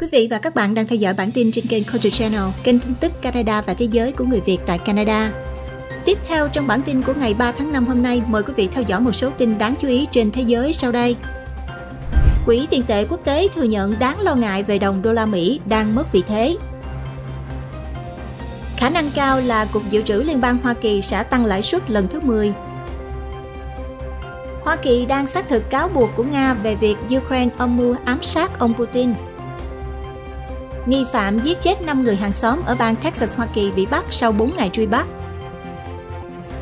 Quý vị và các bạn đang theo dõi bản tin trên kênh Culture Channel, kênh tin tức Canada và thế giới của người Việt tại Canada. Tiếp theo trong bản tin của ngày 3 tháng 5 hôm nay, mời quý vị theo dõi một số tin đáng chú ý trên thế giới sau đây. Quỹ tiền tệ quốc tế thừa nhận đáng lo ngại về đồng đô la Mỹ đang mất vị thế. Khả năng cao là Cục Dự trữ Liên bang Hoa Kỳ sẽ tăng lãi suất lần thứ 10. Hoa Kỳ đang xác thực cáo buộc của Nga về việc Ukraine âm mưu ám sát ông Putin – nghi phạm giết chết 5 người hàng xóm ở bang Texas, Hoa Kỳ bị bắt sau 4 ngày truy bắt.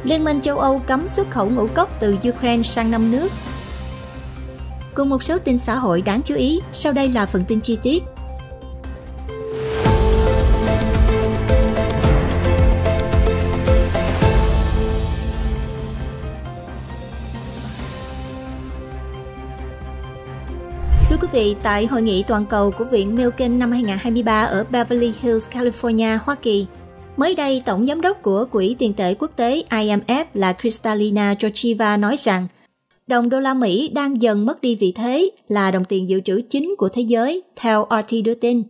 Liên minh châu Âu cấm xuất khẩu ngũ cốc từ Ukraine sang năm nước. Cùng một số tin xã hội đáng chú ý, sau đây là phần tin chi tiết. vị, tại hội nghị toàn cầu của Viện Milken năm 2023 ở Beverly Hills, California, Hoa Kỳ, mới đây Tổng Giám đốc của Quỹ tiền tệ quốc tế IMF là Kristalina Georgieva nói rằng đồng đô la Mỹ đang dần mất đi vị thế là đồng tiền dự trữ chính của thế giới, theo RT đưa tin.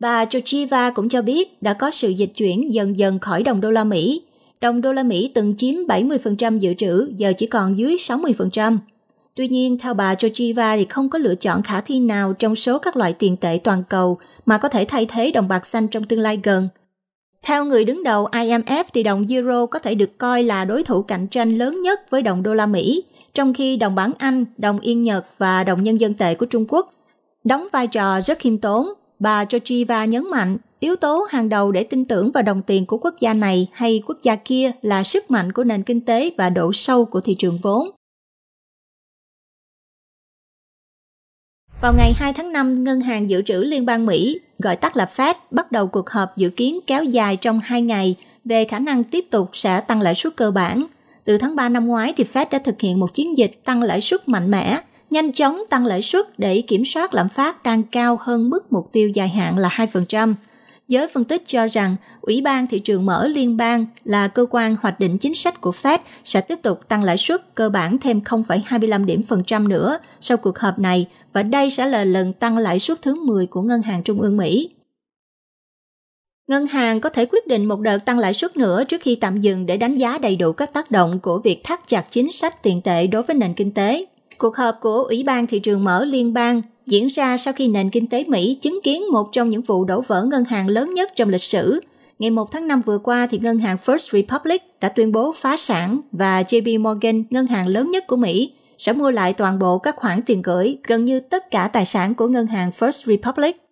Bà Georgieva cũng cho biết đã có sự dịch chuyển dần dần khỏi đồng đô la Mỹ. Đồng đô la Mỹ từng chiếm 70% dự trữ, giờ chỉ còn dưới 60%. Tuy nhiên, theo bà Georgieva thì không có lựa chọn khả thi nào trong số các loại tiền tệ toàn cầu mà có thể thay thế đồng bạc xanh trong tương lai gần. Theo người đứng đầu IMF thì đồng euro có thể được coi là đối thủ cạnh tranh lớn nhất với đồng đô la Mỹ, trong khi đồng bảng Anh, đồng Yên Nhật và đồng nhân dân tệ của Trung Quốc đóng vai trò rất khiêm tốn. Bà Georgieva nhấn mạnh, yếu tố hàng đầu để tin tưởng vào đồng tiền của quốc gia này hay quốc gia kia là sức mạnh của nền kinh tế và độ sâu của thị trường vốn. Vào ngày 2 tháng 5, Ngân hàng Dự trữ Liên bang Mỹ, gọi tắt là Fed, bắt đầu cuộc họp dự kiến kéo dài trong 2 ngày về khả năng tiếp tục sẽ tăng lãi suất cơ bản. Từ tháng 3 năm ngoái thì Fed đã thực hiện một chiến dịch tăng lãi suất mạnh mẽ, nhanh chóng tăng lãi suất để kiểm soát lạm phát đang cao hơn mức mục tiêu dài hạn là 2%. Giới phân tích cho rằng Ủy ban thị trường mở liên bang là cơ quan hoạch định chính sách của Fed sẽ tiếp tục tăng lãi suất cơ bản thêm 0,25 điểm phần trăm nữa sau cuộc họp này và đây sẽ là lần tăng lãi suất thứ 10 của Ngân hàng Trung ương Mỹ. Ngân hàng có thể quyết định một đợt tăng lãi suất nữa trước khi tạm dừng để đánh giá đầy đủ các tác động của việc thắt chặt chính sách tiền tệ đối với nền kinh tế. Cuộc họp của Ủy ban thị trường mở liên bang diễn ra sau khi nền kinh tế Mỹ chứng kiến một trong những vụ đổ vỡ ngân hàng lớn nhất trong lịch sử. Ngày 1 tháng 5 vừa qua thì ngân hàng First Republic đã tuyên bố phá sản và JP Morgan, ngân hàng lớn nhất của Mỹ, sẽ mua lại toàn bộ các khoản tiền gửi, gần như tất cả tài sản của ngân hàng First Republic.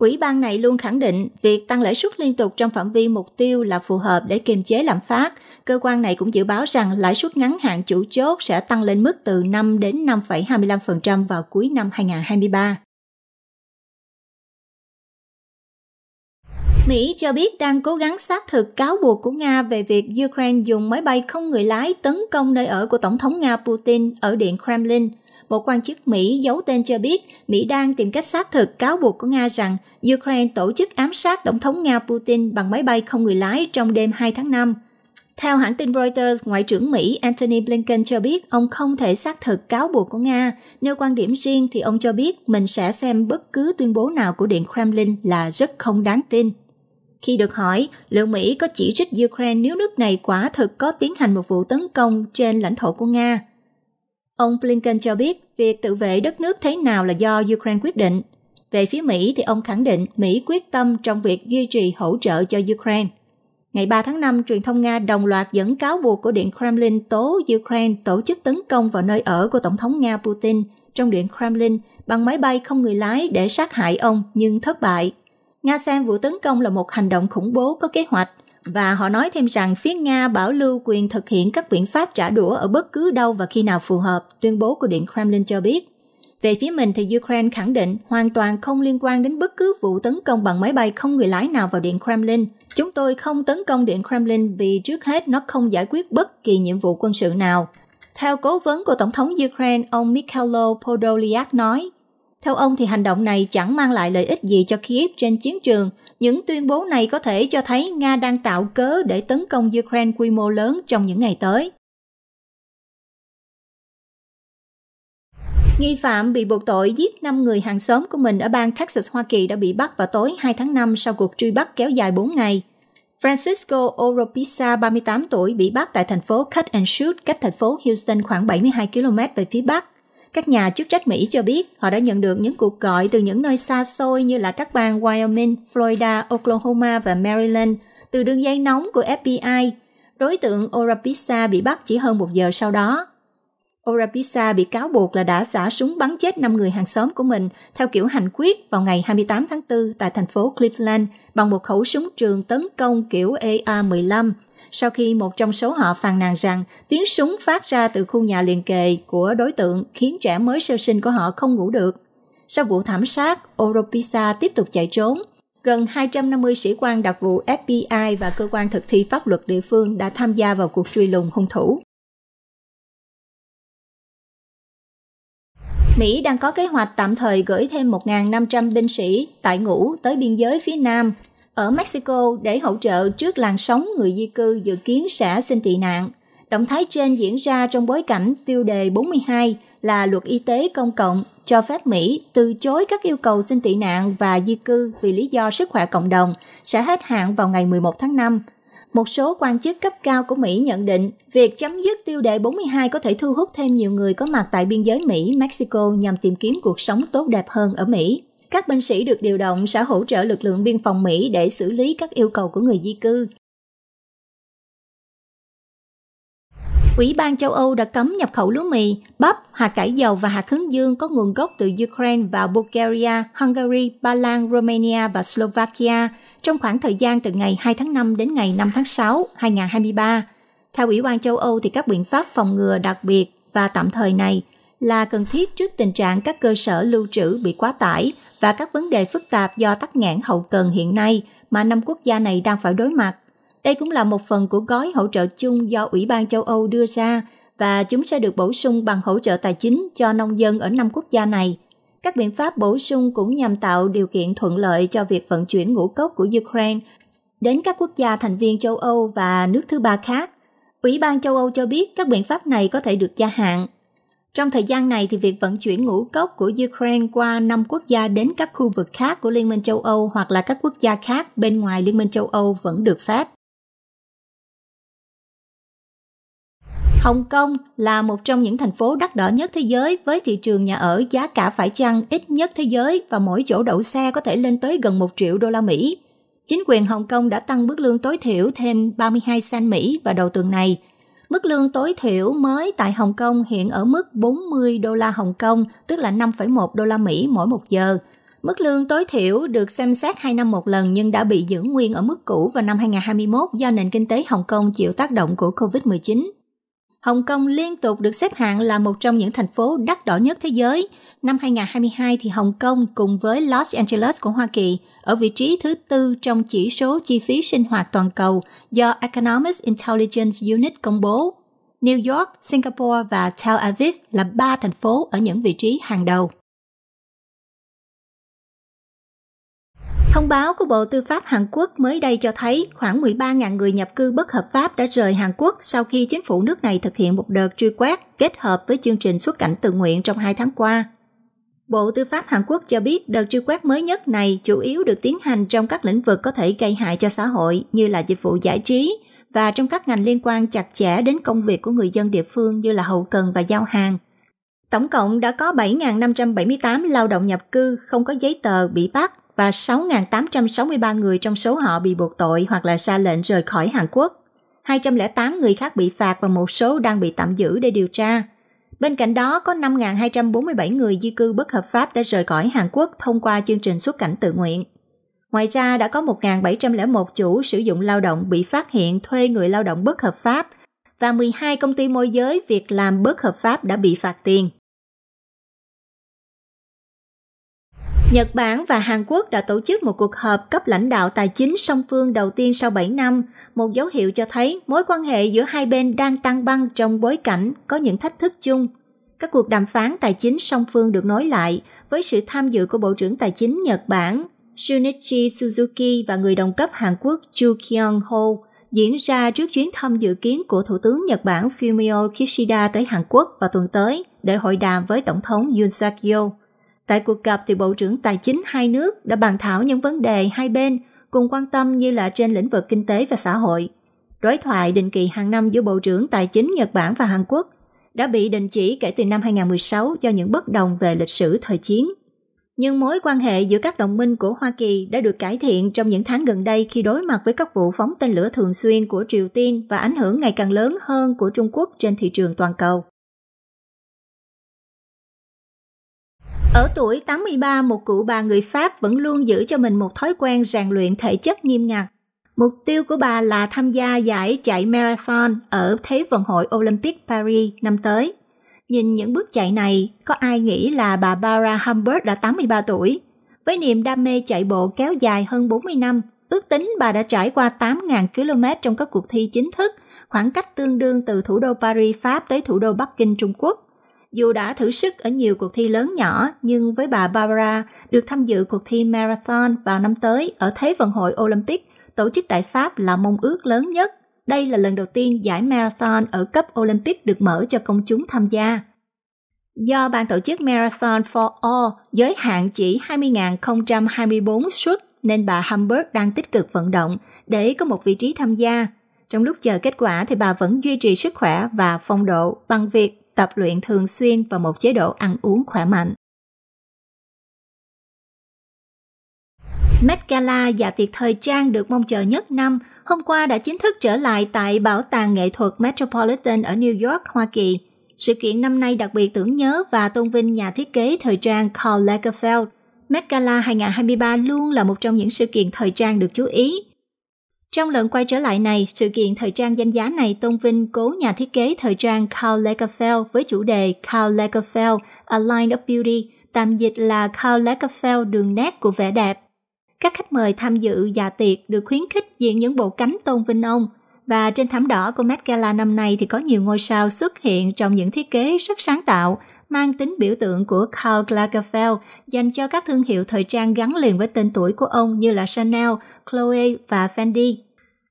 Quỹ ban này luôn khẳng định việc tăng lãi suất liên tục trong phạm vi mục tiêu là phù hợp để kiềm chế lạm phát. Cơ quan này cũng dự báo rằng lãi suất ngắn hạn chủ chốt sẽ tăng lên mức từ 5 đến 5,25% vào cuối năm 2023. Mỹ cho biết đang cố gắng xác thực cáo buộc của Nga về việc Ukraine dùng máy bay không người lái tấn công nơi ở của Tổng thống Nga Putin ở Điện Kremlin. Một quan chức Mỹ giấu tên cho biết Mỹ đang tìm cách xác thực cáo buộc của Nga rằng Ukraine tổ chức ám sát Tổng thống Nga Putin bằng máy bay không người lái trong đêm 2 tháng 5. Theo hãng tin Reuters, Ngoại trưởng Mỹ Antony Blinken cho biết ông không thể xác thực cáo buộc của Nga. nếu quan điểm riêng thì ông cho biết mình sẽ xem bất cứ tuyên bố nào của Điện Kremlin là rất không đáng tin. Khi được hỏi liệu Mỹ có chỉ trích Ukraine nếu nước này quả thực có tiến hành một vụ tấn công trên lãnh thổ của Nga, ông Blinken cho biết việc tự vệ đất nước thế nào là do Ukraine quyết định. Về phía Mỹ thì ông khẳng định Mỹ quyết tâm trong việc duy trì hỗ trợ cho Ukraine. Ngày 3 tháng 5, truyền thông Nga đồng loạt dẫn cáo buộc của Điện Kremlin tố Ukraine tổ chức tấn công vào nơi ở của Tổng thống Nga Putin trong Điện Kremlin bằng máy bay không người lái để sát hại ông nhưng thất bại. Nga xem vụ tấn công là một hành động khủng bố có kế hoạch và họ nói thêm rằng phía Nga bảo lưu quyền thực hiện các biện pháp trả đũa ở bất cứ đâu và khi nào phù hợp, tuyên bố của Điện Kremlin cho biết. Về phía mình thì Ukraine khẳng định hoàn toàn không liên quan đến bất cứ vụ tấn công bằng máy bay không người lái nào vào Điện Kremlin. Chúng tôi không tấn công Điện Kremlin vì trước hết nó không giải quyết bất kỳ nhiệm vụ quân sự nào. Theo cố vấn của Tổng thống Ukraine, ông Mikhailo Podolyak nói, theo ông thì hành động này chẳng mang lại lợi ích gì cho Kiev trên chiến trường. Những tuyên bố này có thể cho thấy Nga đang tạo cớ để tấn công Ukraine quy mô lớn trong những ngày tới. Nghi phạm bị buộc tội giết 5 người hàng xóm của mình ở bang Texas, Hoa Kỳ đã bị bắt vào tối 2 tháng 5 sau cuộc truy bắt kéo dài 4 ngày. Francisco Oropisa, 38 tuổi, bị bắt tại thành phố Cut and Shoot cách thành phố Houston khoảng 72 km về phía bắc các nhà chức trách Mỹ cho biết họ đã nhận được những cuộc gọi từ những nơi xa xôi như là các bang Wyoming, Florida, Oklahoma và Maryland từ đường dây nóng của FBI. Đối tượng Orapisa bị bắt chỉ hơn một giờ sau đó. Orapisa bị cáo buộc là đã xả súng bắn chết 5 người hàng xóm của mình theo kiểu hành quyết vào ngày 28 tháng 4 tại thành phố Cleveland bằng một khẩu súng trường tấn công kiểu AR-15 sau khi một trong số họ phàn nàn rằng tiếng súng phát ra từ khu nhà liền kề của đối tượng khiến trẻ mới sơ sinh của họ không ngủ được. Sau vụ thảm sát, Oropisa tiếp tục chạy trốn. Gần 250 sĩ quan đặc vụ FBI và cơ quan thực thi pháp luật địa phương đã tham gia vào cuộc truy lùng hung thủ. Mỹ đang có kế hoạch tạm thời gửi thêm 1.500 binh sĩ tại ngũ tới biên giới phía Nam ở Mexico để hỗ trợ trước làn sóng người di cư dự kiến sẽ xin tị nạn. Động thái trên diễn ra trong bối cảnh tiêu đề 42 là luật y tế công cộng cho phép Mỹ từ chối các yêu cầu xin tị nạn và di cư vì lý do sức khỏe cộng đồng sẽ hết hạn vào ngày 11 tháng 5. Một số quan chức cấp cao của Mỹ nhận định việc chấm dứt tiêu đề 42 có thể thu hút thêm nhiều người có mặt tại biên giới Mỹ-Mexico nhằm tìm kiếm cuộc sống tốt đẹp hơn ở Mỹ các binh sĩ được điều động sẽ hỗ trợ lực lượng biên phòng Mỹ để xử lý các yêu cầu của người di cư. Ủy ban châu Âu đã cấm nhập khẩu lúa mì, bắp, hạt cải dầu và hạt hướng dương có nguồn gốc từ Ukraine vào Bulgaria, Hungary, Ba Lan, Romania và Slovakia trong khoảng thời gian từ ngày 2 tháng 5 đến ngày 5 tháng 6, 2023. Theo Ủy ban châu Âu thì các biện pháp phòng ngừa đặc biệt và tạm thời này là cần thiết trước tình trạng các cơ sở lưu trữ bị quá tải và các vấn đề phức tạp do tắc nghẽn hậu cần hiện nay mà năm quốc gia này đang phải đối mặt. Đây cũng là một phần của gói hỗ trợ chung do Ủy ban châu Âu đưa ra và chúng sẽ được bổ sung bằng hỗ trợ tài chính cho nông dân ở năm quốc gia này. Các biện pháp bổ sung cũng nhằm tạo điều kiện thuận lợi cho việc vận chuyển ngũ cốc của Ukraine đến các quốc gia thành viên châu Âu và nước thứ ba khác. Ủy ban châu Âu cho biết các biện pháp này có thể được gia hạn trong thời gian này thì việc vận chuyển ngũ cốc của Ukraine qua năm quốc gia đến các khu vực khác của Liên minh châu Âu hoặc là các quốc gia khác bên ngoài Liên minh châu Âu vẫn được phép. Hồng Kông là một trong những thành phố đắt đỏ nhất thế giới với thị trường nhà ở giá cả phải chăng ít nhất thế giới và mỗi chỗ đậu xe có thể lên tới gần 1 triệu đô la Mỹ. Chính quyền Hồng Kông đã tăng mức lương tối thiểu thêm 32 cent Mỹ vào đầu tuần này – Mức lương tối thiểu mới tại Hồng Kông hiện ở mức 40 đô la Hồng Kông, tức là 5,1 đô la Mỹ mỗi một giờ. Mức lương tối thiểu được xem xét 2 năm một lần nhưng đã bị giữ nguyên ở mức cũ vào năm 2021 do nền kinh tế Hồng Kông chịu tác động của COVID-19. Hồng Kông liên tục được xếp hạng là một trong những thành phố đắt đỏ nhất thế giới. Năm 2022 thì Hồng Kông cùng với Los Angeles của Hoa Kỳ ở vị trí thứ tư trong chỉ số chi phí sinh hoạt toàn cầu do Economist Intelligence Unit công bố. New York, Singapore và Tel Aviv là ba thành phố ở những vị trí hàng đầu. Thông báo của Bộ Tư pháp Hàn Quốc mới đây cho thấy khoảng 13.000 người nhập cư bất hợp pháp đã rời Hàn Quốc sau khi chính phủ nước này thực hiện một đợt truy quét kết hợp với chương trình xuất cảnh tự nguyện trong hai tháng qua. Bộ Tư pháp Hàn Quốc cho biết đợt truy quét mới nhất này chủ yếu được tiến hành trong các lĩnh vực có thể gây hại cho xã hội như là dịch vụ giải trí và trong các ngành liên quan chặt chẽ đến công việc của người dân địa phương như là hậu cần và giao hàng. Tổng cộng đã có 7.578 lao động nhập cư không có giấy tờ bị bắt và 6.863 người trong số họ bị buộc tội hoặc là xa lệnh rời khỏi Hàn Quốc. 208 người khác bị phạt và một số đang bị tạm giữ để điều tra. Bên cạnh đó, có 5.247 người di cư bất hợp pháp đã rời khỏi Hàn Quốc thông qua chương trình xuất cảnh tự nguyện. Ngoài ra, đã có 1.701 chủ sử dụng lao động bị phát hiện thuê người lao động bất hợp pháp và 12 công ty môi giới việc làm bất hợp pháp đã bị phạt tiền. Nhật Bản và Hàn Quốc đã tổ chức một cuộc họp cấp lãnh đạo tài chính song phương đầu tiên sau 7 năm, một dấu hiệu cho thấy mối quan hệ giữa hai bên đang tăng băng trong bối cảnh có những thách thức chung. Các cuộc đàm phán tài chính song phương được nối lại với sự tham dự của Bộ trưởng Tài chính Nhật Bản Shunichi Suzuki và người đồng cấp Hàn Quốc Chu Kyung Ho diễn ra trước chuyến thăm dự kiến của Thủ tướng Nhật Bản Fumio Kishida tới Hàn Quốc vào tuần tới để hội đàm với Tổng thống Yoon Suk Yeol. Tại cuộc gặp thì Bộ trưởng Tài chính hai nước đã bàn thảo những vấn đề hai bên cùng quan tâm như là trên lĩnh vực kinh tế và xã hội. Đối thoại định kỳ hàng năm giữa Bộ trưởng Tài chính Nhật Bản và Hàn Quốc đã bị đình chỉ kể từ năm 2016 do những bất đồng về lịch sử thời chiến. Nhưng mối quan hệ giữa các đồng minh của Hoa Kỳ đã được cải thiện trong những tháng gần đây khi đối mặt với các vụ phóng tên lửa thường xuyên của Triều Tiên và ảnh hưởng ngày càng lớn hơn của Trung Quốc trên thị trường toàn cầu. Ở tuổi 83, một cụ bà người Pháp vẫn luôn giữ cho mình một thói quen rèn luyện thể chất nghiêm ngặt. Mục tiêu của bà là tham gia giải chạy marathon ở Thế vận hội Olympic Paris năm tới. Nhìn những bước chạy này, có ai nghĩ là bà Barbara Humbert đã 83 tuổi? Với niềm đam mê chạy bộ kéo dài hơn 40 năm, ước tính bà đã trải qua 8.000 km trong các cuộc thi chính thức, khoảng cách tương đương từ thủ đô Paris, Pháp tới thủ đô Bắc Kinh, Trung Quốc dù đã thử sức ở nhiều cuộc thi lớn nhỏ, nhưng với bà Barbara được tham dự cuộc thi marathon vào năm tới ở Thế vận hội Olympic tổ chức tại Pháp là mong ước lớn nhất. Đây là lần đầu tiên giải marathon ở cấp Olympic được mở cho công chúng tham gia. Do ban tổ chức Marathon for All giới hạn chỉ 20.024 suất nên bà Hamburg đang tích cực vận động để có một vị trí tham gia. Trong lúc chờ kết quả thì bà vẫn duy trì sức khỏe và phong độ bằng việc tập luyện thường xuyên và một chế độ ăn uống khỏe mạnh. Met Gala và dạ tiệc thời trang được mong chờ nhất năm, hôm qua đã chính thức trở lại tại Bảo tàng Nghệ thuật Metropolitan ở New York, Hoa Kỳ. Sự kiện năm nay đặc biệt tưởng nhớ và tôn vinh nhà thiết kế thời trang Karl Lagerfeld. Met Gala 2023 luôn là một trong những sự kiện thời trang được chú ý trong lần quay trở lại này, sự kiện thời trang danh giá này tôn vinh cố nhà thiết kế thời trang Karl Lagerfeld với chủ đề Karl Lagerfeld, A Line of Beauty, tạm dịch là Karl Lagerfeld đường nét của vẻ đẹp. Các khách mời tham dự dạ tiệc được khuyến khích diện những bộ cánh tôn vinh ông, và trên thảm đỏ của Met Gala năm nay thì có nhiều ngôi sao xuất hiện trong những thiết kế rất sáng tạo mang tính biểu tượng của Karl Lagerfeld dành cho các thương hiệu thời trang gắn liền với tên tuổi của ông như là Chanel, Chloe và Fendi.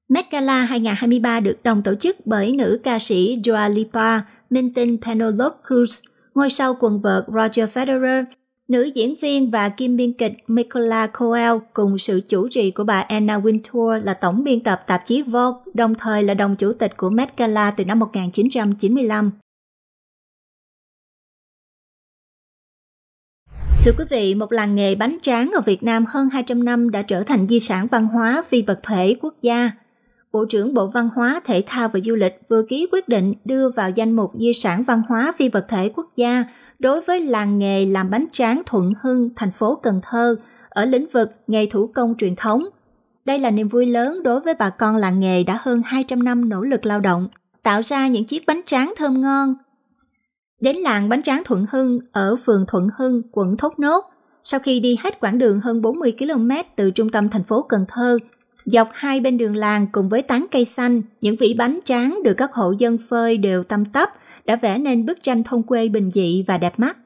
Met Gala 2023 được đồng tổ chức bởi nữ ca sĩ Dua Lipa, minh tinh Penelope Cruz, ngôi sao quần vợt Roger Federer, nữ diễn viên và kim biên kịch Michaela Coel cùng sự chủ trì của bà Anna Wintour là tổng biên tập tạp chí Vogue, đồng thời là đồng chủ tịch của Met Gala từ năm 1995. Thưa quý vị, một làng nghề bánh tráng ở Việt Nam hơn 200 năm đã trở thành di sản văn hóa phi vật thể quốc gia. Bộ trưởng Bộ Văn hóa, Thể thao và Du lịch vừa ký quyết định đưa vào danh mục di sản văn hóa phi vật thể quốc gia đối với làng nghề làm bánh tráng Thuận Hưng, thành phố Cần Thơ ở lĩnh vực nghề thủ công truyền thống. Đây là niềm vui lớn đối với bà con làng nghề đã hơn 200 năm nỗ lực lao động, tạo ra những chiếc bánh tráng thơm ngon, đến làng bánh tráng Thuận Hưng ở phường Thuận Hưng, quận Thốt Nốt. Sau khi đi hết quãng đường hơn 40 km từ trung tâm thành phố Cần Thơ, dọc hai bên đường làng cùng với tán cây xanh, những vỉ bánh tráng được các hộ dân phơi đều tăm tắp, đã vẽ nên bức tranh thôn quê bình dị và đẹp mắt.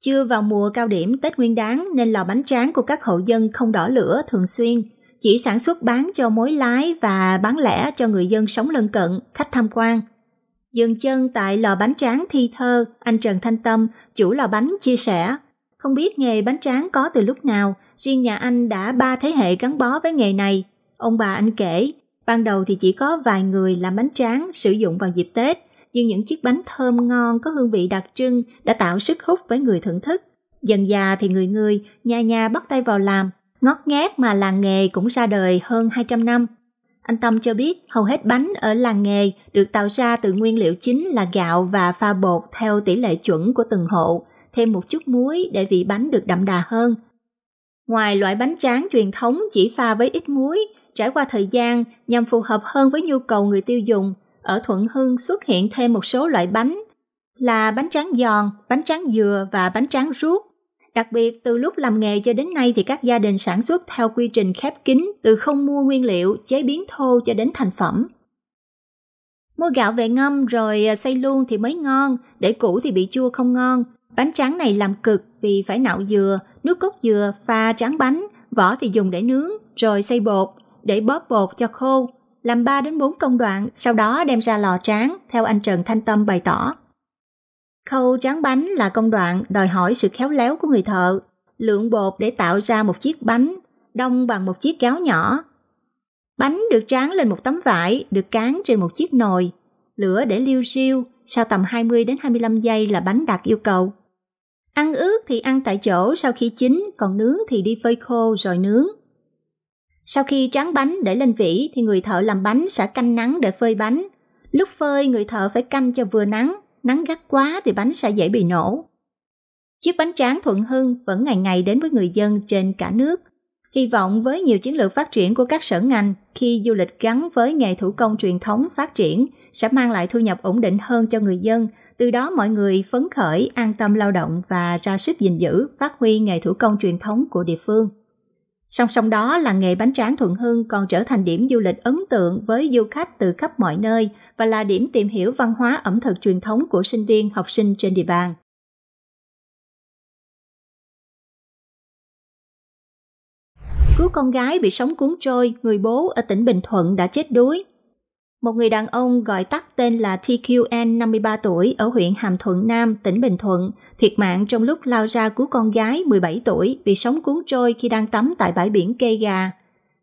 Chưa vào mùa cao điểm Tết Nguyên đán nên lò bánh tráng của các hộ dân không đỏ lửa thường xuyên, chỉ sản xuất bán cho mối lái và bán lẻ cho người dân sống lân cận, khách tham quan – Dừng chân tại lò bánh tráng thi thơ, anh Trần Thanh Tâm, chủ lò bánh chia sẻ. Không biết nghề bánh tráng có từ lúc nào, riêng nhà anh đã ba thế hệ gắn bó với nghề này. Ông bà anh kể, ban đầu thì chỉ có vài người làm bánh tráng sử dụng vào dịp Tết, nhưng những chiếc bánh thơm ngon có hương vị đặc trưng đã tạo sức hút với người thưởng thức. Dần già thì người người, nhà nhà bắt tay vào làm, ngót nghét mà làng nghề cũng ra đời hơn 200 năm. Anh Tâm cho biết hầu hết bánh ở làng nghề được tạo ra từ nguyên liệu chính là gạo và pha bột theo tỷ lệ chuẩn của từng hộ, thêm một chút muối để vị bánh được đậm đà hơn. Ngoài loại bánh tráng truyền thống chỉ pha với ít muối, trải qua thời gian nhằm phù hợp hơn với nhu cầu người tiêu dùng, ở Thuận Hưng xuất hiện thêm một số loại bánh là bánh tráng giòn, bánh tráng dừa và bánh tráng ruốc. Đặc biệt, từ lúc làm nghề cho đến nay thì các gia đình sản xuất theo quy trình khép kín từ không mua nguyên liệu, chế biến thô cho đến thành phẩm. Mua gạo về ngâm rồi à, xay luôn thì mới ngon, để cũ thì bị chua không ngon. Bánh tráng này làm cực vì phải nạo dừa, nước cốt dừa, pha tráng bánh, vỏ thì dùng để nướng, rồi xay bột, để bóp bột cho khô. Làm 3 đến 4 công đoạn, sau đó đem ra lò tráng, theo anh Trần Thanh Tâm bày tỏ. Khâu tráng bánh là công đoạn đòi hỏi sự khéo léo của người thợ. Lượng bột để tạo ra một chiếc bánh đông bằng một chiếc kéo nhỏ. Bánh được tráng lên một tấm vải, được cán trên một chiếc nồi. Lửa để liêu riêu, sau tầm 20 đến 25 giây là bánh đạt yêu cầu. Ăn ướt thì ăn tại chỗ sau khi chín, còn nướng thì đi phơi khô rồi nướng. Sau khi tráng bánh để lên vỉ thì người thợ làm bánh sẽ canh nắng để phơi bánh. Lúc phơi người thợ phải canh cho vừa nắng, nắng gắt quá thì bánh sẽ dễ bị nổ. Chiếc bánh tráng Thuận Hưng vẫn ngày ngày đến với người dân trên cả nước. Hy vọng với nhiều chiến lược phát triển của các sở ngành khi du lịch gắn với nghề thủ công truyền thống phát triển sẽ mang lại thu nhập ổn định hơn cho người dân, từ đó mọi người phấn khởi, an tâm lao động và ra sức gìn giữ, phát huy nghề thủ công truyền thống của địa phương. Song song đó là nghề bánh tráng Thuận Hưng còn trở thành điểm du lịch ấn tượng với du khách từ khắp mọi nơi và là điểm tìm hiểu văn hóa ẩm thực truyền thống của sinh viên học sinh trên địa bàn. Cứu con gái bị sóng cuốn trôi, người bố ở tỉnh Bình Thuận đã chết đuối một người đàn ông gọi tắt tên là TQN 53 tuổi ở huyện Hàm Thuận Nam, tỉnh Bình Thuận, thiệt mạng trong lúc lao ra cứu con gái 17 tuổi bị sóng cuốn trôi khi đang tắm tại bãi biển Kê Gà.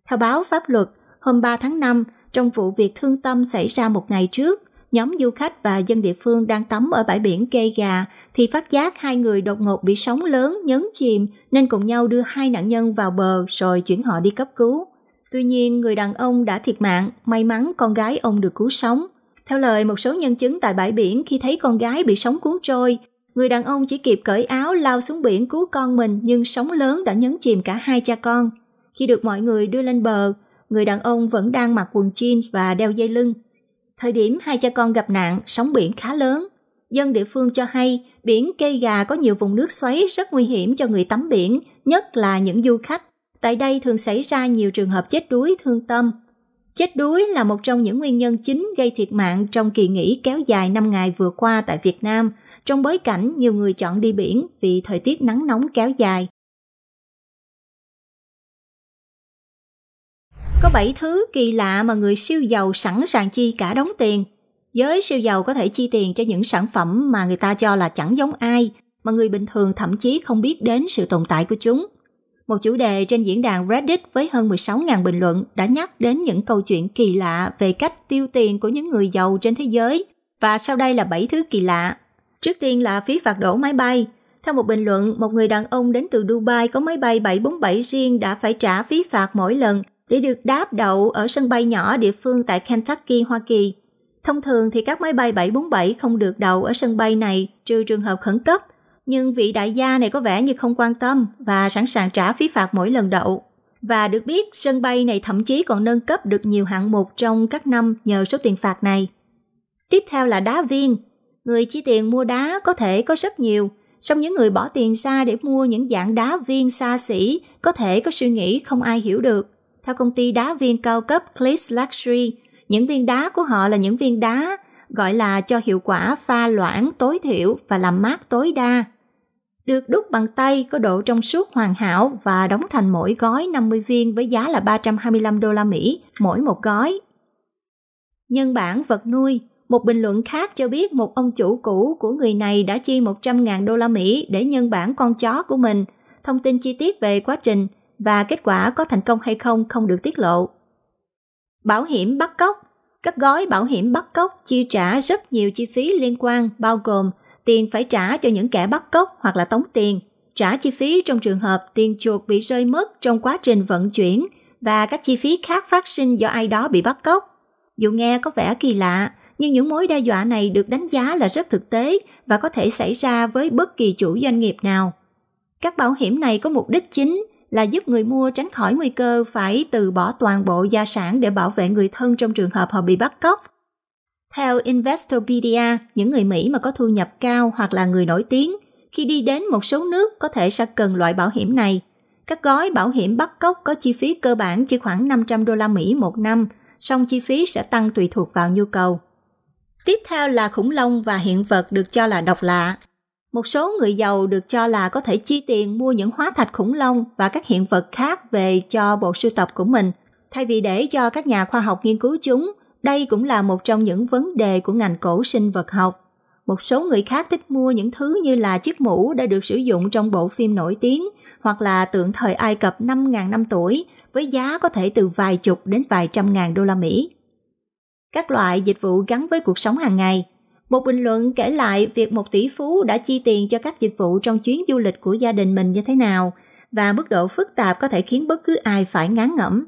Theo báo pháp luật, hôm 3 tháng 5, trong vụ việc thương tâm xảy ra một ngày trước, nhóm du khách và dân địa phương đang tắm ở bãi biển Kê Gà thì phát giác hai người đột ngột bị sóng lớn nhấn chìm nên cùng nhau đưa hai nạn nhân vào bờ rồi chuyển họ đi cấp cứu. Tuy nhiên, người đàn ông đã thiệt mạng, may mắn con gái ông được cứu sống. Theo lời một số nhân chứng tại bãi biển khi thấy con gái bị sóng cuốn trôi, người đàn ông chỉ kịp cởi áo lao xuống biển cứu con mình nhưng sóng lớn đã nhấn chìm cả hai cha con. Khi được mọi người đưa lên bờ, người đàn ông vẫn đang mặc quần jeans và đeo dây lưng. Thời điểm hai cha con gặp nạn, sóng biển khá lớn. Dân địa phương cho hay, biển cây gà có nhiều vùng nước xoáy rất nguy hiểm cho người tắm biển, nhất là những du khách. Tại đây thường xảy ra nhiều trường hợp chết đuối, thương tâm. Chết đuối là một trong những nguyên nhân chính gây thiệt mạng trong kỳ nghỉ kéo dài 5 ngày vừa qua tại Việt Nam, trong bối cảnh nhiều người chọn đi biển vì thời tiết nắng nóng kéo dài. Có 7 thứ kỳ lạ mà người siêu giàu sẵn sàng chi cả đóng tiền. Giới siêu giàu có thể chi tiền cho những sản phẩm mà người ta cho là chẳng giống ai, mà người bình thường thậm chí không biết đến sự tồn tại của chúng – một chủ đề trên diễn đàn Reddit với hơn 16.000 bình luận đã nhắc đến những câu chuyện kỳ lạ về cách tiêu tiền của những người giàu trên thế giới. Và sau đây là 7 thứ kỳ lạ. Trước tiên là phí phạt đổ máy bay. Theo một bình luận, một người đàn ông đến từ Dubai có máy bay 747 riêng đã phải trả phí phạt mỗi lần để được đáp đậu ở sân bay nhỏ địa phương tại Kentucky, Hoa Kỳ. Thông thường thì các máy bay 747 không được đậu ở sân bay này trừ trường hợp khẩn cấp nhưng vị đại gia này có vẻ như không quan tâm và sẵn sàng trả phí phạt mỗi lần đậu. Và được biết, sân bay này thậm chí còn nâng cấp được nhiều hạng mục trong các năm nhờ số tiền phạt này. Tiếp theo là đá viên. Người chi tiền mua đá có thể có rất nhiều, song những người bỏ tiền ra để mua những dạng đá viên xa xỉ có thể có suy nghĩ không ai hiểu được. Theo công ty đá viên cao cấp Clis Luxury, những viên đá của họ là những viên đá gọi là cho hiệu quả pha loãng tối thiểu và làm mát tối đa được đúc bằng tay có độ trong suốt hoàn hảo và đóng thành mỗi gói 50 viên với giá là 325 đô la Mỹ mỗi một gói. Nhân bản vật nuôi, một bình luận khác cho biết một ông chủ cũ của người này đã chi 100.000 đô la Mỹ để nhân bản con chó của mình. Thông tin chi tiết về quá trình và kết quả có thành công hay không không được tiết lộ. Bảo hiểm bắt cóc Các gói bảo hiểm bắt cóc chi trả rất nhiều chi phí liên quan bao gồm tiền phải trả cho những kẻ bắt cóc hoặc là tống tiền, trả chi phí trong trường hợp tiền chuột bị rơi mất trong quá trình vận chuyển và các chi phí khác phát sinh do ai đó bị bắt cóc. Dù nghe có vẻ kỳ lạ, nhưng những mối đe dọa này được đánh giá là rất thực tế và có thể xảy ra với bất kỳ chủ doanh nghiệp nào. Các bảo hiểm này có mục đích chính là giúp người mua tránh khỏi nguy cơ phải từ bỏ toàn bộ gia sản để bảo vệ người thân trong trường hợp họ bị bắt cóc theo Investopedia, những người Mỹ mà có thu nhập cao hoặc là người nổi tiếng, khi đi đến một số nước có thể sẽ cần loại bảo hiểm này. Các gói bảo hiểm bắt cóc có chi phí cơ bản chỉ khoảng 500 đô la Mỹ một năm, song chi phí sẽ tăng tùy thuộc vào nhu cầu. Tiếp theo là khủng long và hiện vật được cho là độc lạ. Một số người giàu được cho là có thể chi tiền mua những hóa thạch khủng long và các hiện vật khác về cho bộ sưu tập của mình, thay vì để cho các nhà khoa học nghiên cứu chúng đây cũng là một trong những vấn đề của ngành cổ sinh vật học. Một số người khác thích mua những thứ như là chiếc mũ đã được sử dụng trong bộ phim nổi tiếng hoặc là tượng thời Ai Cập 5.000 năm tuổi với giá có thể từ vài chục đến vài trăm ngàn đô la Mỹ. Các loại dịch vụ gắn với cuộc sống hàng ngày. Một bình luận kể lại việc một tỷ phú đã chi tiền cho các dịch vụ trong chuyến du lịch của gia đình mình như thế nào và mức độ phức tạp có thể khiến bất cứ ai phải ngán ngẩm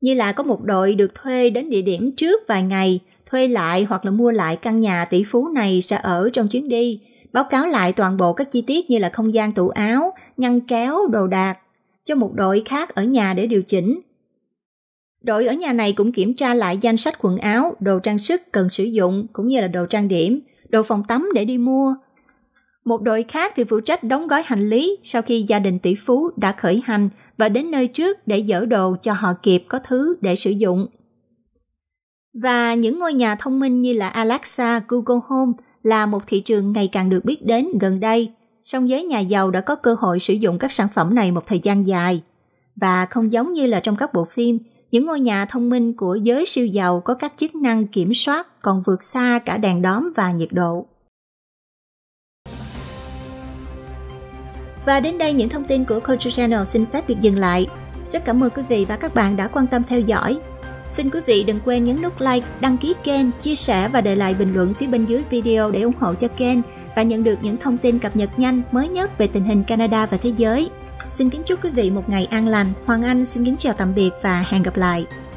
như là có một đội được thuê đến địa điểm trước vài ngày, thuê lại hoặc là mua lại căn nhà tỷ phú này sẽ ở trong chuyến đi, báo cáo lại toàn bộ các chi tiết như là không gian tủ áo, ngăn kéo, đồ đạc, cho một đội khác ở nhà để điều chỉnh. Đội ở nhà này cũng kiểm tra lại danh sách quần áo, đồ trang sức cần sử dụng cũng như là đồ trang điểm, đồ phòng tắm để đi mua, một đội khác thì phụ trách đóng gói hành lý sau khi gia đình tỷ phú đã khởi hành và đến nơi trước để dỡ đồ cho họ kịp có thứ để sử dụng. Và những ngôi nhà thông minh như là Alexa, Google Home là một thị trường ngày càng được biết đến gần đây. Song giới nhà giàu đã có cơ hội sử dụng các sản phẩm này một thời gian dài. Và không giống như là trong các bộ phim, những ngôi nhà thông minh của giới siêu giàu có các chức năng kiểm soát còn vượt xa cả đèn đóm và nhiệt độ. Và đến đây những thông tin của Culture Channel xin phép được dừng lại. Rất cảm ơn quý vị và các bạn đã quan tâm theo dõi. Xin quý vị đừng quên nhấn nút like, đăng ký kênh, chia sẻ và để lại bình luận phía bên dưới video để ủng hộ cho kênh và nhận được những thông tin cập nhật nhanh mới nhất về tình hình Canada và thế giới. Xin kính chúc quý vị một ngày an lành. Hoàng Anh xin kính chào tạm biệt và hẹn gặp lại.